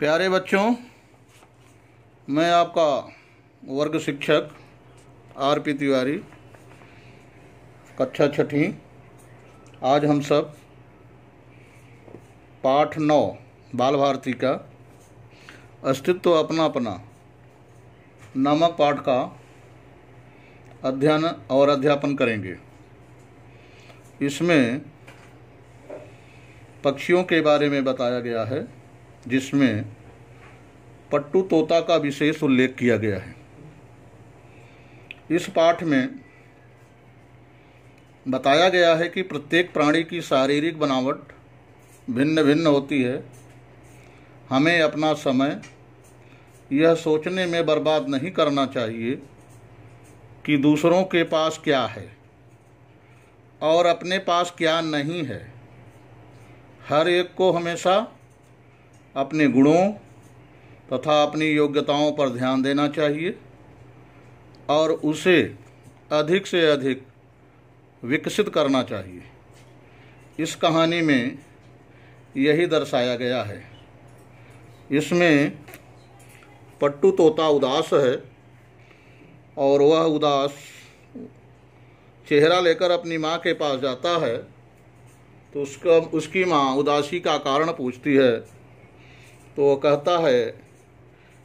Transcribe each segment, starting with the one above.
प्यारे बच्चों मैं आपका वर्ग शिक्षक आर पी तिवारी कक्षा छठी आज हम सब पाठ नौ बाल भारती का अस्तित्व अपना अपना नामक पाठ का अध्ययन और अध्यापन करेंगे इसमें पक्षियों के बारे में बताया गया है जिसमें पट्टू तोता का विशेष उल्लेख किया गया है इस पाठ में बताया गया है कि प्रत्येक प्राणी की शारीरिक बनावट भिन्न भिन्न होती है हमें अपना समय यह सोचने में बर्बाद नहीं करना चाहिए कि दूसरों के पास क्या है और अपने पास क्या नहीं है हर एक को हमेशा अपने गुणों तथा अपनी योग्यताओं पर ध्यान देना चाहिए और उसे अधिक से अधिक विकसित करना चाहिए इस कहानी में यही दर्शाया गया है इसमें पट्टू तोता उदास है और वह उदास चेहरा लेकर अपनी माँ के पास जाता है तो उसका उसकी माँ उदासी का कारण पूछती है तो वो कहता है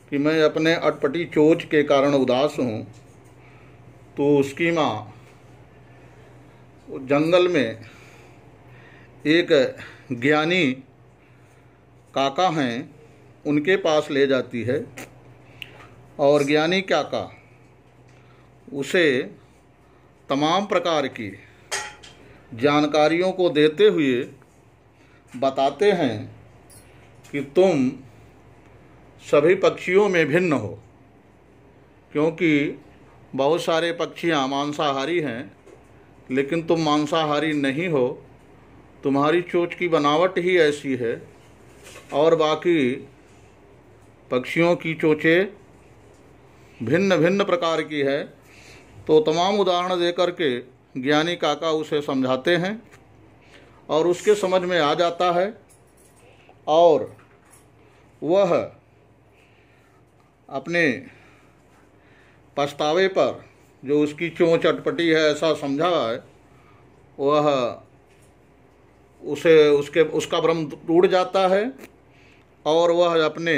कि मैं अपने अटपटी चोच के कारण उदास हूँ तो उसकी माँ जंगल में एक ज्ञानी काका हैं उनके पास ले जाती है और ज्ञानी काका उसे तमाम प्रकार की जानकारियों को देते हुए बताते हैं कि तुम सभी पक्षियों में भिन्न हो क्योंकि बहुत सारे पक्षियाँ मांसाहारी हैं लेकिन तुम मांसाहारी नहीं हो तुम्हारी चोच की बनावट ही ऐसी है और बाकी पक्षियों की चोचें भिन्न भिन्न प्रकार की है तो तमाम उदाहरण दे करके ज्ञानी काका उसे समझाते हैं और उसके समझ में आ जाता है और वह अपने पछतावे पर जो उसकी चों चटपटी है ऐसा समझा है वह उसे उसके उसका भ्रम टूट जाता है और वह अपने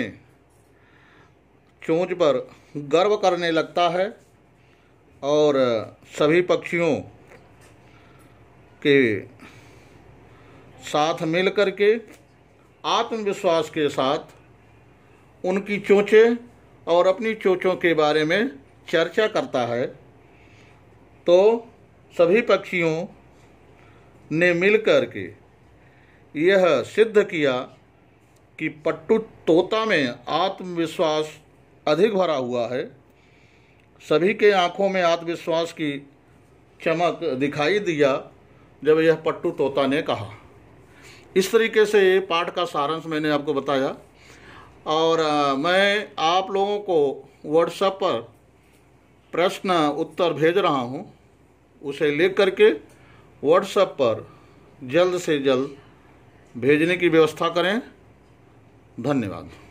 चोंच पर गर्व करने लगता है और सभी पक्षियों के साथ मिल करके आत्मविश्वास के साथ उनकी चोचें और अपनी चोचों के बारे में चर्चा करता है तो सभी पक्षियों ने मिलकर के यह सिद्ध किया कि पट्टू तोता में आत्मविश्वास अधिक भरा हुआ है सभी के आंखों में आत्मविश्वास की चमक दिखाई दिया जब यह पट्टू तोता ने कहा इस तरीके से पाठ का सारांश मैंने आपको बताया और मैं आप लोगों को व्हाट्सएप पर प्रश्न उत्तर भेज रहा हूँ उसे लिख करके व्हाट्सएप पर जल्द से जल्द भेजने की व्यवस्था करें धन्यवाद